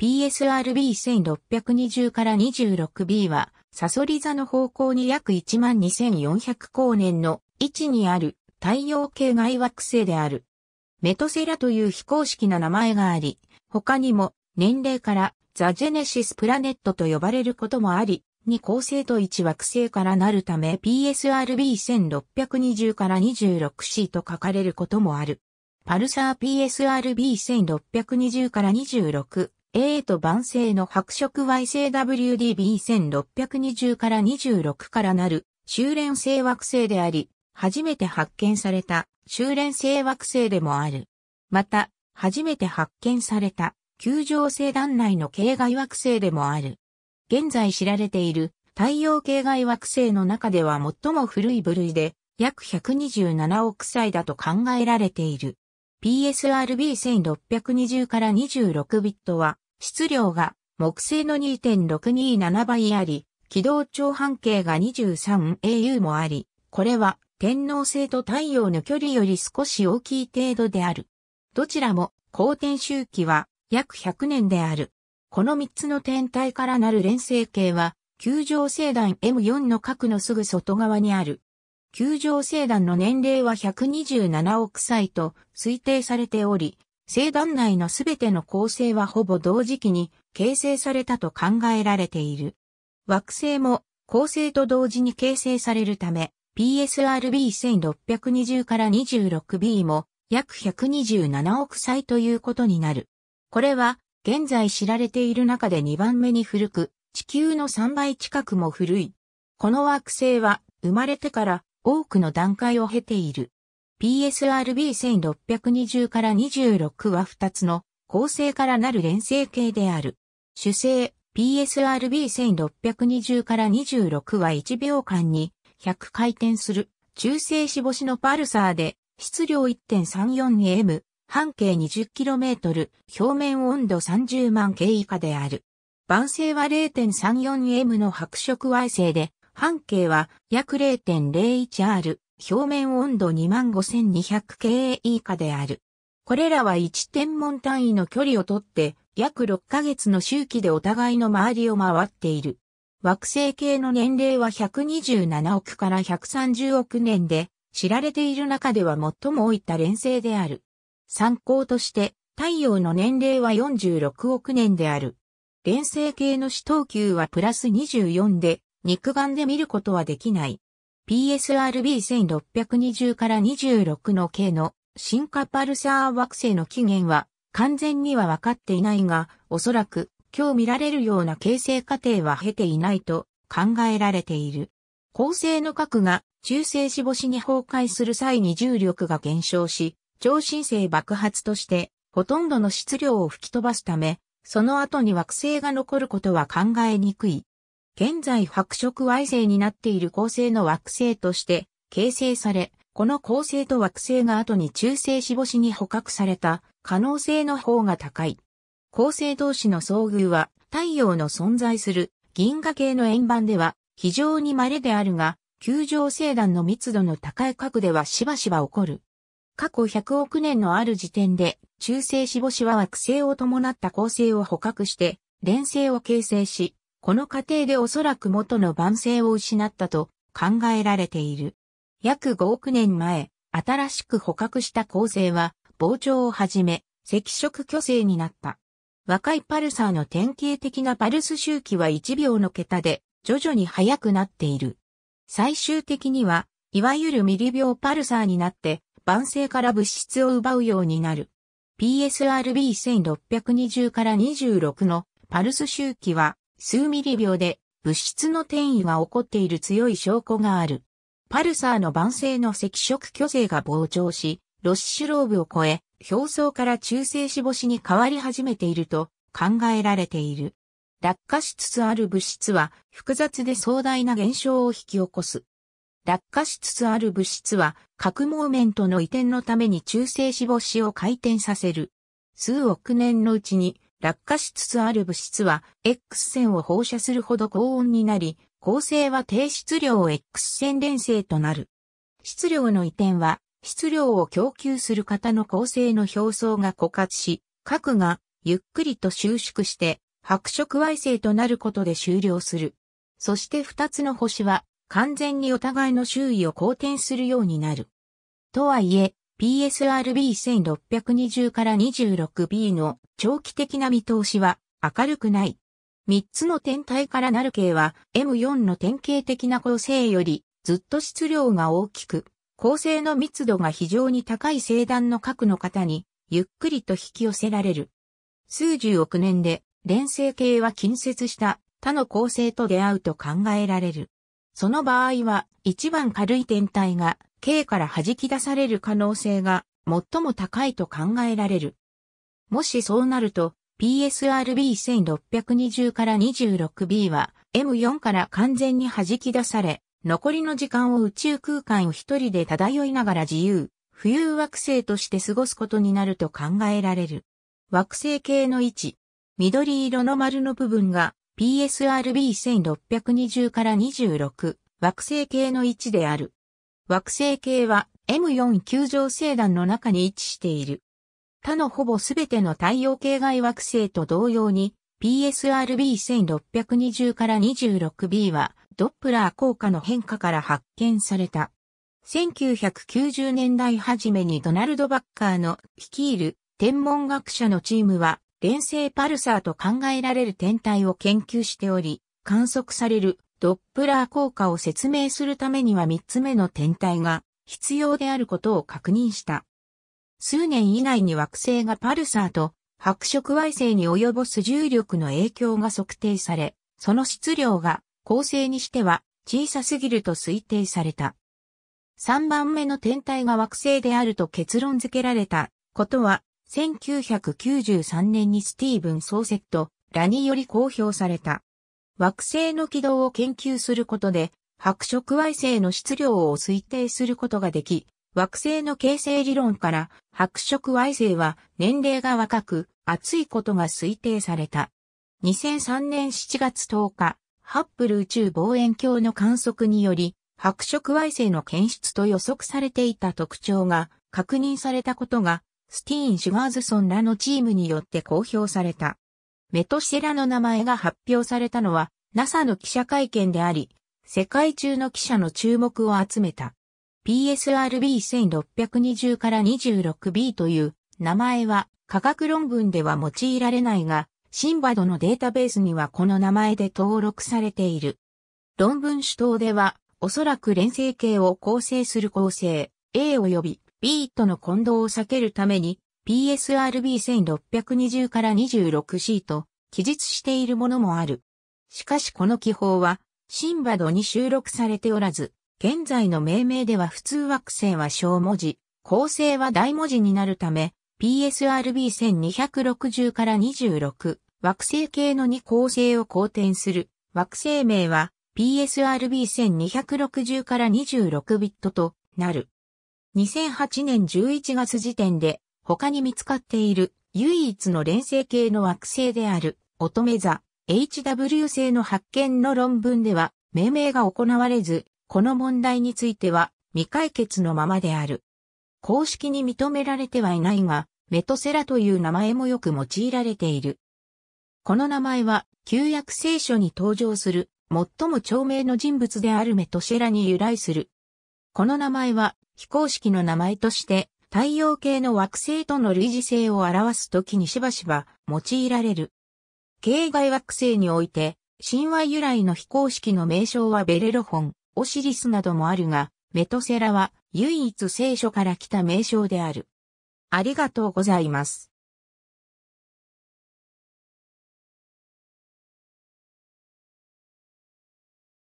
PSRB1620 から 26B は、サソリ座の方向に約12400光年の位置にある太陽系外惑星である。メトセラという非公式な名前があり、他にも年齢からザ・ジェネシス・プラネットと呼ばれることもあり、二恒星と一惑星からなるため PSRB1620 から 26C と書かれることもある。パルサー PSRB1620 から26 A と晩星の白色 YCWDB1620 から26からなる修練性惑星であり、初めて発見された修練性惑星でもある。また、初めて発見された球状星団内の系外惑星でもある。現在知られている太陽系外惑星の中では最も古い部類で約127億歳だと考えられている。PSRB1620 から26ビットは質量が木星の2.627倍あり、軌道長半径が 23au もあり、これは天王星と太陽の距離より少し大きい程度である。どちらも公転周期は約100年である。この3つの天体からなる連星系は、球状星団 M4 の核のすぐ外側にある。球状星団の年齢は127億歳と推定されており、聖団内のすべての構成はほぼ同時期に形成されたと考えられている。惑星も構成と同時に形成されるため、PSRB1620 から 26B も約127億歳ということになる。これは現在知られている中で2番目に古く、地球の3倍近くも古い。この惑星は生まれてから多くの段階を経ている。PSRB1620 から26は2つの構成からなる連成形である。主成 PSRB1620 から26は1秒間に100回転する中性子星のパルサーで質量 1.34m、半径 20km、表面温度30万 K 以下である。晩星は 0.34m の白色矮星で、半径は約 0.01R、表面温度 25200K 以下である。これらは1天文単位の距離をとって、約6ヶ月の周期でお互いの周りを回っている。惑星系の年齢は127億から130億年で、知られている中では最も多いた連星である。参考として、太陽の年齢は46億年である。連星系の死等級はプラス24で、肉眼で見ることはできない。PSRB1620 から26の系の進化パルサー惑星の起源は完全には分かっていないが、おそらく今日見られるような形成過程は経ていないと考えられている。恒星の核が中性子星に崩壊する際に重力が減少し、超新星爆発としてほとんどの質量を吹き飛ばすため、その後に惑星が残ることは考えにくい。現在白色矮星になっている恒星の惑星として形成され、この恒星と惑星が後に中性子しに捕獲された可能性の方が高い。恒星同士の遭遇は太陽の存在する銀河系の円盤では非常に稀であるが、球状星団の密度の高い核ではしばしば起こる。過去100億年のある時点で、中性子星は惑星を伴った恒星を捕獲して、連星を形成し、この過程でおそらく元の万世を失ったと考えられている。約5億年前、新しく捕獲した恒星は、膨張をはじめ、赤色巨星になった。若いパルサーの典型的なパルス周期は1秒の桁で、徐々に速くなっている。最終的には、いわゆるミリ秒パルサーになって、万世から物質を奪うようになる。PSRB1620 から26のパルス周期は数ミリ秒で物質の転移が起こっている強い証拠がある。パルサーの晩成の赤色巨星が膨張し、ロッシュローブを超え、表層から中性子星に変わり始めていると考えられている。落下しつつある物質は複雑で壮大な現象を引き起こす。落下しつつある物質は核モーメントの移転のために中性子星を回転させる。数億年のうちに落下しつつある物質は X 線を放射するほど高温になり、構成は低質量 X 線連星となる。質量の移転は、質量を供給する型の構成の表層が枯渇し、核がゆっくりと収縮して白色矮星となることで終了する。そして二つの星は完全にお互いの周囲を好転するようになる。とはいえ、PSRB1620 から 26B の長期的な見通しは明るくない。3つの天体からなる系は M4 の典型的な構成よりずっと質量が大きく、構成の密度が非常に高い星団の核の方にゆっくりと引き寄せられる。数十億年で連星系は近接した他の構成と出会うと考えられる。その場合は一番軽い天体が K から弾き出される可能性が最も高いと考えられる。もしそうなると、PSRB1620 から 26B は M4 から完全に弾き出され、残りの時間を宇宙空間を一人で漂いながら自由、浮遊惑星として過ごすことになると考えられる。惑星系の位置、緑色の丸の部分が PSRB1620 から26惑星系の位置である。惑星系は M4 球状星団の中に位置している。他のほぼすべての太陽系外惑星と同様に PSRB1620 から 26B はドップラー効果の変化から発見された。1990年代初めにドナルド・バッカーの率いる天文学者のチームは連星パルサーと考えられる天体を研究しており、観測されるドップラー効果を説明するためには3つ目の天体が必要であることを確認した。数年以内に惑星がパルサーと白色矮星に及ぼす重力の影響が測定され、その質量が恒星にしては小さすぎると推定された。3番目の天体が惑星であると結論付けられたことは、1993年にスティーブン・ソーセット、ラにより公表された。惑星の軌道を研究することで、白色矮星の質量を推定することができ、惑星の形成理論から白色矮星は年齢が若く熱いことが推定された。2003年7月10日、ハッブル宇宙望遠鏡の観測により、白色矮星の検出と予測されていた特徴が確認されたことが、スティーン・シュガーズソンらのチームによって公表された。メトシェラの名前が発表されたのは NASA の記者会見であり、世界中の記者の注目を集めた。PSRB1620 から 26B という名前は科学論文では用いられないが、シンバドのデータベースにはこの名前で登録されている。論文主導では、おそらく連成形を構成する構成、A 及び B との混同を避けるために、PSRB1620 から 26C と記述しているものもある。しかしこの記法は、シンバドに収録されておらず、現在の命名では普通惑星は小文字、構成は大文字になるため、PSRB1260 から26、惑星系の2構成を公転する惑星名は PSRB1260 から26ビットとなる。2008年11月時点で他に見つかっている唯一の連星系の惑星である乙女座 HW 星の発見の論文では命名が行われず、この問題については未解決のままである。公式に認められてはいないが、メトセラという名前もよく用いられている。この名前は旧約聖書に登場する最も長名の人物であるメトシェラに由来する。この名前は非公式の名前として太陽系の惑星との類似性を表すときにしばしば用いられる。系外惑星において、神話由来の非公式の名称はベレロフォン、オシリスなどもあるが、メトセラは唯一聖書から来た名称である。ありがとうございます。